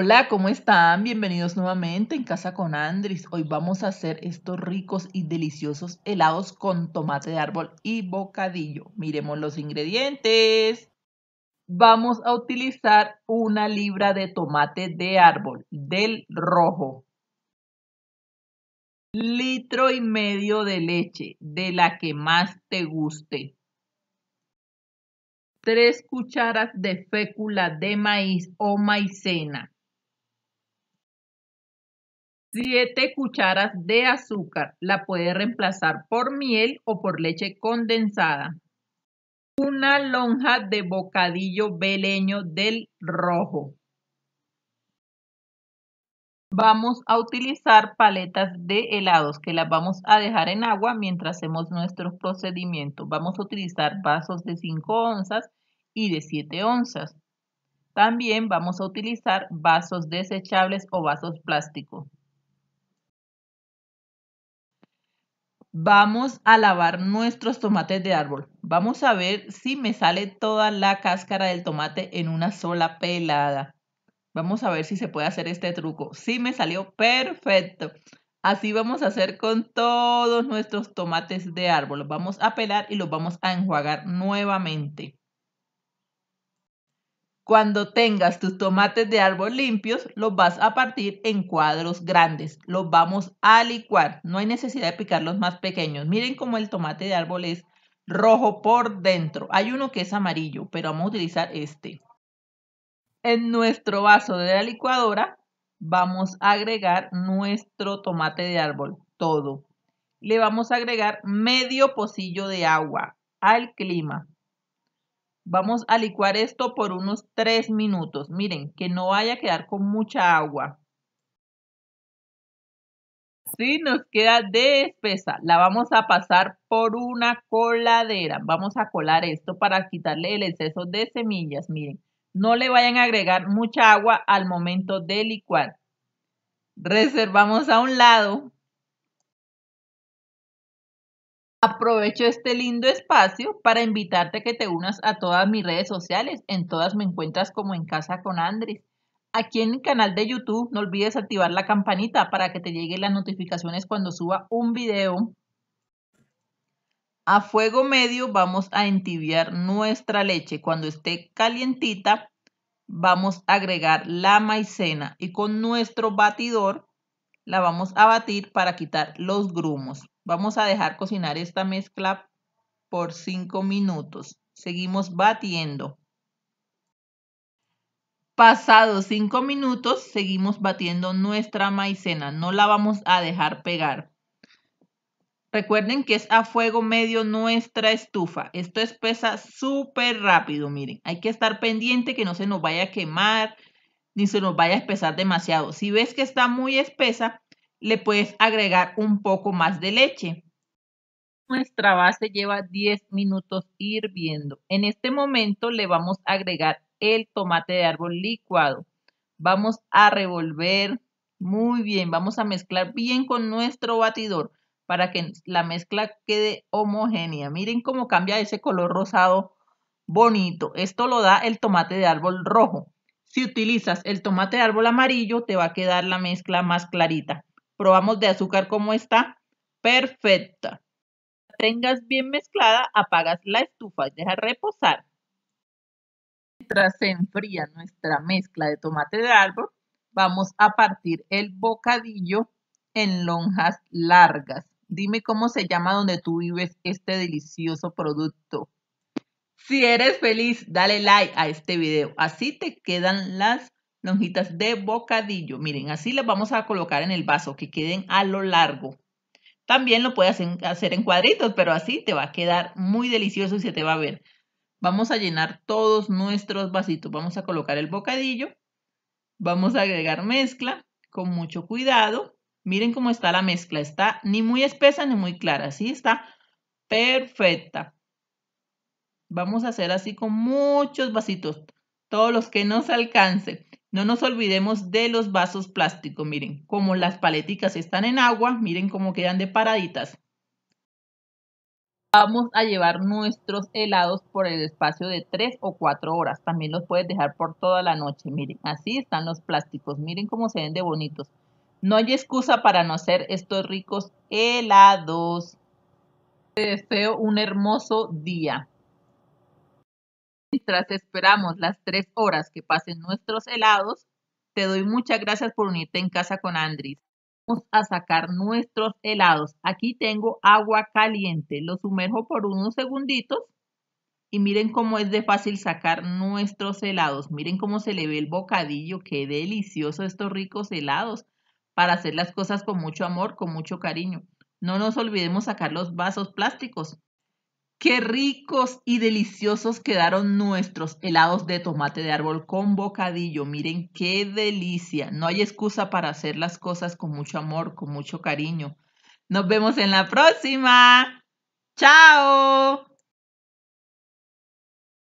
Hola, ¿cómo están? Bienvenidos nuevamente en Casa con Andris. Hoy vamos a hacer estos ricos y deliciosos helados con tomate de árbol y bocadillo. Miremos los ingredientes. Vamos a utilizar una libra de tomate de árbol del rojo. Litro y medio de leche, de la que más te guste. Tres cucharas de fécula de maíz o maicena 7 cucharas de azúcar. La puede reemplazar por miel o por leche condensada. Una lonja de bocadillo beleño del rojo. Vamos a utilizar paletas de helados que las vamos a dejar en agua mientras hacemos nuestro procedimiento. Vamos a utilizar vasos de 5 onzas y de 7 onzas. También vamos a utilizar vasos desechables o vasos plásticos. Vamos a lavar nuestros tomates de árbol. Vamos a ver si me sale toda la cáscara del tomate en una sola pelada. Vamos a ver si se puede hacer este truco. Sí, me salió perfecto. Así vamos a hacer con todos nuestros tomates de árbol. vamos a pelar y los vamos a enjuagar nuevamente. Cuando tengas tus tomates de árbol limpios, los vas a partir en cuadros grandes. Los vamos a licuar. No hay necesidad de picarlos más pequeños. Miren cómo el tomate de árbol es rojo por dentro. Hay uno que es amarillo, pero vamos a utilizar este. En nuestro vaso de la licuadora vamos a agregar nuestro tomate de árbol, todo. Le vamos a agregar medio pocillo de agua al clima. Vamos a licuar esto por unos 3 minutos. Miren, que no vaya a quedar con mucha agua. Sí, nos queda de espesa. La vamos a pasar por una coladera. Vamos a colar esto para quitarle el exceso de semillas. Miren, no le vayan a agregar mucha agua al momento de licuar. Reservamos a un lado Aprovecho este lindo espacio para invitarte a que te unas a todas mis redes sociales. En todas me encuentras como en casa con Andrés. Aquí en el canal de YouTube no olvides activar la campanita para que te lleguen las notificaciones cuando suba un video. A fuego medio vamos a entibiar nuestra leche. Cuando esté calientita vamos a agregar la maicena y con nuestro batidor la vamos a batir para quitar los grumos. Vamos a dejar cocinar esta mezcla por 5 minutos. Seguimos batiendo. Pasados 5 minutos, seguimos batiendo nuestra maicena. No la vamos a dejar pegar. Recuerden que es a fuego medio nuestra estufa. Esto espesa súper rápido, miren. Hay que estar pendiente que no se nos vaya a quemar ni se nos vaya a espesar demasiado. Si ves que está muy espesa, le puedes agregar un poco más de leche. Nuestra base lleva 10 minutos hirviendo. En este momento le vamos a agregar el tomate de árbol licuado. Vamos a revolver muy bien, vamos a mezclar bien con nuestro batidor para que la mezcla quede homogénea. Miren cómo cambia ese color rosado bonito. Esto lo da el tomate de árbol rojo. Si utilizas el tomate de árbol amarillo, te va a quedar la mezcla más clarita. Probamos de azúcar cómo está. Perfecta. tengas bien mezclada, apagas la estufa y deja reposar. Mientras se enfría nuestra mezcla de tomate de árbol, vamos a partir el bocadillo en lonjas largas. Dime cómo se llama donde tú vives este delicioso producto. Si eres feliz, dale like a este video. Así te quedan las lonjitas de bocadillo. Miren, así las vamos a colocar en el vaso, que queden a lo largo. También lo puedes hacer en cuadritos, pero así te va a quedar muy delicioso y se te va a ver. Vamos a llenar todos nuestros vasitos. Vamos a colocar el bocadillo. Vamos a agregar mezcla con mucho cuidado. Miren cómo está la mezcla. Está ni muy espesa ni muy clara. Así está perfecta. Vamos a hacer así con muchos vasitos todos los que nos alcancen. No nos olvidemos de los vasos plásticos, miren, como las paleticas están en agua, miren cómo quedan de paraditas. Vamos a llevar nuestros helados por el espacio de 3 o 4 horas. También los puedes dejar por toda la noche. Miren, así están los plásticos. Miren cómo se ven de bonitos. No hay excusa para no hacer estos ricos helados. Te deseo un hermoso día mientras esperamos las tres horas que pasen nuestros helados, te doy muchas gracias por unirte en casa con Andris. Vamos a sacar nuestros helados. Aquí tengo agua caliente. Lo sumerjo por unos segunditos y miren cómo es de fácil sacar nuestros helados. Miren cómo se le ve el bocadillo. Qué delicioso estos ricos helados para hacer las cosas con mucho amor, con mucho cariño. No nos olvidemos sacar los vasos plásticos. Qué ricos y deliciosos quedaron nuestros helados de tomate de árbol con bocadillo. Miren qué delicia. No hay excusa para hacer las cosas con mucho amor, con mucho cariño. Nos vemos en la próxima. Chao.